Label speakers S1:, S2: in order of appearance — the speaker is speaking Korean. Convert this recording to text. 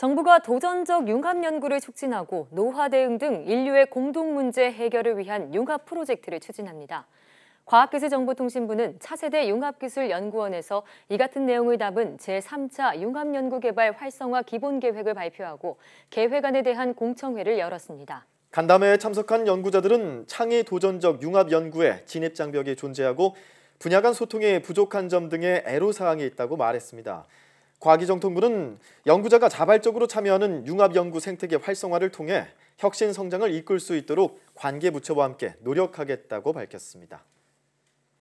S1: 정부가 도전적 융합 연구를 촉진하고 노화 대응 등 인류의 공동 문제 해결을 위한 융합 프로젝트를 추진합니다. 과학기술정보통신부는 차세대 융합기술연구원에서 이 같은 내용을 담은 제3차 융합연구개발 활성화 기본계획을 발표하고 계획안에 대한 공청회를 열었습니다.
S2: 간담회에 참석한 연구자들은 창의 도전적 융합연구에 진입장벽이 존재하고 분야 간 소통에 부족한 점 등의 애로사항이 있다고 말했습니다. 과기정통부는 연구자가 자발적으로 참여하는 융합연구 생태계 활성화를 통해 혁신 성장을 이끌 수 있도록 관계 부처와 함께 노력하겠다고 밝혔습니다.